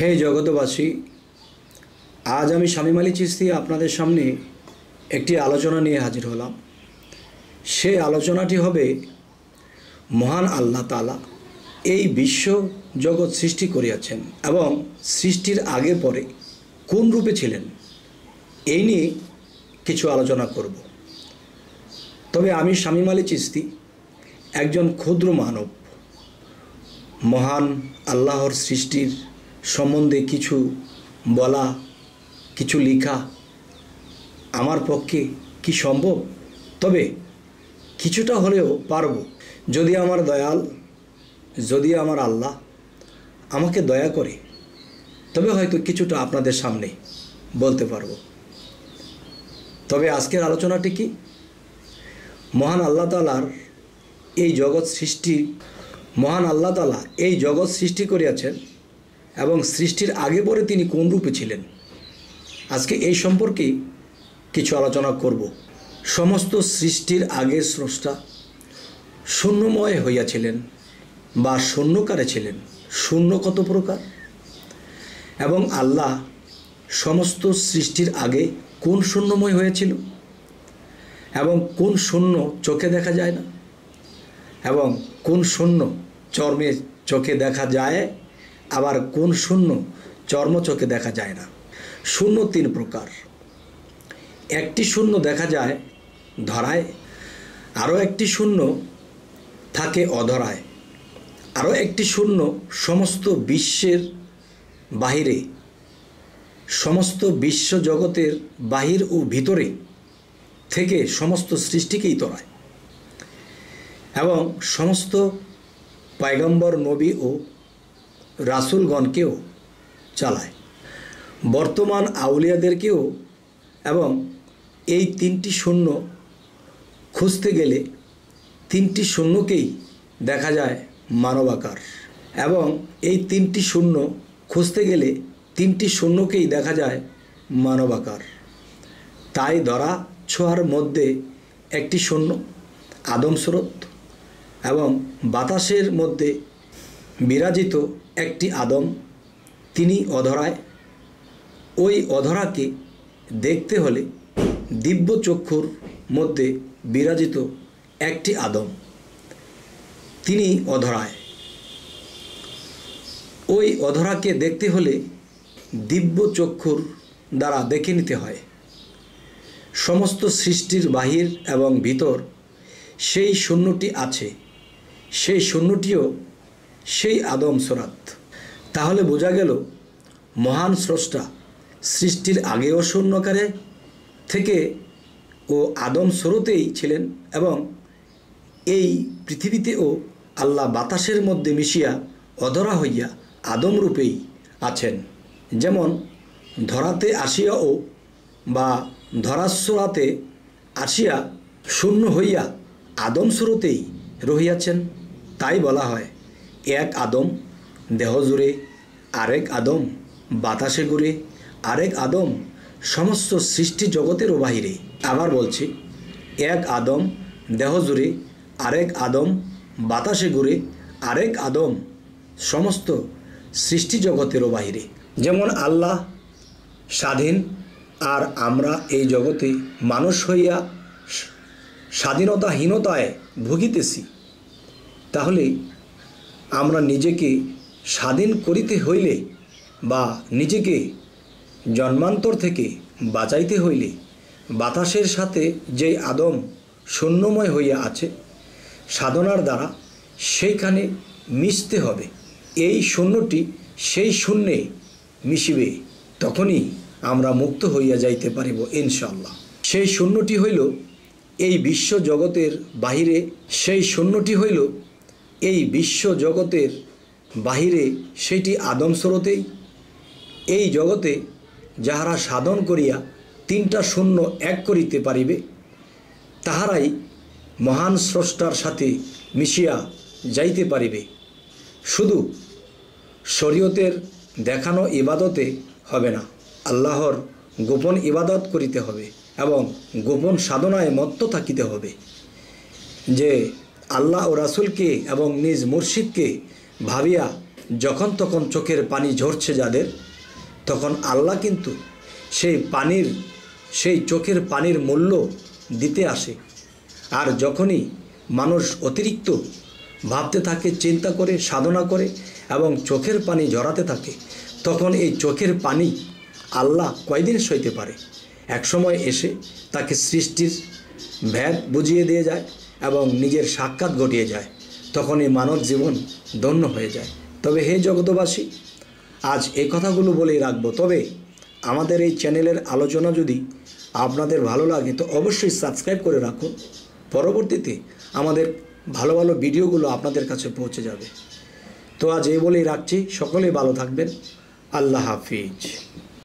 হে জগতবাসী আজ আমি স্বামী মালি চিস্তি আপনাদের সামনে একটি আলোচনা নিয়ে হাজির হলাম সে আলোচনাটি হবে মহান আল্লাহ তালা এই বিশ্ব জগৎ সৃষ্টি করিয়াছেন এবং সৃষ্টির আগে পরে কোন রূপে ছিলেন এই নিয়ে কিছু আলোচনা করব তবে আমি স্বামী মালি চিস্তি একজন ক্ষুদ্র মানব মহান আল্লাহর সৃষ্টির সম্বন্ধে কিছু বলা কিছু লেখা আমার পক্ষে কি সম্ভব তবে কিছুটা হলেও পারব যদি আমার দয়াল যদি আমার আল্লাহ আমাকে দয়া করে তবে হয়তো কিছুটা আপনাদের সামনে বলতে পারব তবে আজকের আলোচনাটি কি মহান আল্লাহ তালার এই জগৎ সৃষ্টি মহান আল্লাহ তালা এই জগৎ সৃষ্টি করিয়াছেন এবং সৃষ্টির আগে পরে তিনি কোন রূপে ছিলেন আজকে এই সম্পর্কে কিছু আলোচনা করব সমস্ত সৃষ্টির আগে স্রষ্টা শূন্যময় হইয়াছিলেন বা শূন্যকারে ছিলেন শূন্য কত প্রকার এবং আল্লাহ সমস্ত সৃষ্টির আগে কোন শূন্যময় হয়েছিল এবং কোন শূন্য চোখে দেখা যায় না এবং কোন শূন্য চর্মে চোখে দেখা যায় আবার কোন শূন্য চর্মচোখে দেখা যায় না শূন্য তিন প্রকার একটি শূন্য দেখা যায় ধরায় আরও একটি শূন্য থাকে অধরায় আরও একটি শূন্য সমস্ত বিশ্বের বাহিরে সমস্ত বিশ্ব জগতের বাহির ও ভিতরে থেকে সমস্ত সৃষ্টিকেই তরায় এবং সমস্ত পয়গম্বর নবী ও রাসুলগণকেও চালায় বর্তমান আউলিয়াদেরকেও এবং এই তিনটি শূন্য খুঁজতে গেলে তিনটি শূন্যকেই দেখা যায় মানবাকার এবং এই তিনটি শূন্য খুঁজতে গেলে তিনটি শূন্যকেই দেখা যায় মানবাকার তাই ধরা ছোঁয়ার মধ্যে একটি শূন্য আদমস্রোত এবং বাতাসের মধ্যে বিরাজিত একটি আদম তিনি অধরায় ওই অধরাকে দেখতে হলে দিব্য চক্ষুর মধ্যে বিরাজিত একটি আদম তিনি অধরায় ওই অধরাকে দেখতে হলে দিব্য চক্ষুর দ্বারা দেখে নিতে হয় সমস্ত সৃষ্টির বাহির এবং ভিতর সেই শূন্যটি আছে সেই শূন্যটিও সেই আদম সরাত তাহলে বোঝা গেল মহান স্রষ্টা সৃষ্টির আগেও শূন্যকারে থেকে ও আদম স্রোতেই ছিলেন এবং এই পৃথিবীতেও আল্লাহ বাতাসের মধ্যে মিশিয়া অধরা হইয়া আদম রূপেই আছেন যেমন ধরাতে আসিয়াও বা ধরাস্বরাতে আসিয়া শূন্য হইয়া আদম স্রোতেই রহিয়াছেন তাই বলা হয় এক আদম দেহ জুড়ে আরেক আদম বাতাসে ঘুরে আরেক আদম সমস্ত সৃষ্টি জগতেরও বাহিরে আবার বলছি এক আদম দেহ জুড়ে আরেক আদম বাতাসে ঘুরে আরেক আদম সমস্ত সৃষ্টি জগতেরও বাহিরে যেমন আল্লাহ স্বাধীন আর আমরা এই জগতে মানুষ হইয়া স্বাধীনতাহীনতায় ভুগিতেছি তাহলে আমরা নিজেকে স্বাধীন করিতে হইলে বা নিজেকে জন্মান্তর থেকে বাঁচাইতে হইলে বাতাসের সাথে যেই আদম শূন্যময় হইয়া আছে সাধনার দ্বারা সেইখানে মিশতে হবে এই শূন্যটি সেই শূন্যে মিশিবে তখনই আমরা মুক্ত হইয়া যাইতে পারিব ইনশাল্লাহ সেই শূন্যটি হইল এই বিশ্ব জগতের বাহিরে সেই শূন্যটি হইল এই বিশ্ব জগতের বাহিরে সেটি আদম স্রোতেই এই জগতে যাহারা সাধন করিয়া তিনটা শূন্য এক করিতে পারিবে তাহারাই মহান স্রষ্টার সাথে মিশিয়া যাইতে পারিবে শুধু শরীয়তের দেখানো ইবাদতে হবে না আল্লাহর গোপন ইবাদত করিতে হবে এবং গোপন সাধনায় মত্ত থাকিতে হবে যে আল্লাহ ও রাসুলকে এবং নিজ মুর্শিদকে ভাবিয়া যখন তখন চোখের পানি ঝরছে যাদের তখন আল্লাহ কিন্তু সেই পানির সেই চোখের পানির মূল্য দিতে আসে আর যখনই মানুষ অতিরিক্ত ভাবতে থাকে চিন্তা করে সাধনা করে এবং চোখের পানি ঝরাতে থাকে তখন এই চোখের পানি আল্লাহ কয়দিন সইতে পারে একসময় এসে তাকে সৃষ্টির ভেদ বুঝিয়ে দিয়ে যায় এবং নিজের সাক্ষাৎ ঘটিয়ে যায় তখনই মানব জীবন ধন্য হয়ে যায় তবে হে জগতবাসী আজ এই কথাগুলো বলেই রাখবো তবে আমাদের এই চ্যানেলের আলোচনা যদি আপনাদের ভালো লাগে তো অবশ্যই সাবস্ক্রাইব করে রাখুন পরবর্তীতে আমাদের ভালো ভালো ভিডিওগুলো আপনাদের কাছে পৌঁছে যাবে তো আজ এই বলেই রাখছি সকলেই ভালো থাকবেন আল্লাহ হাফিজ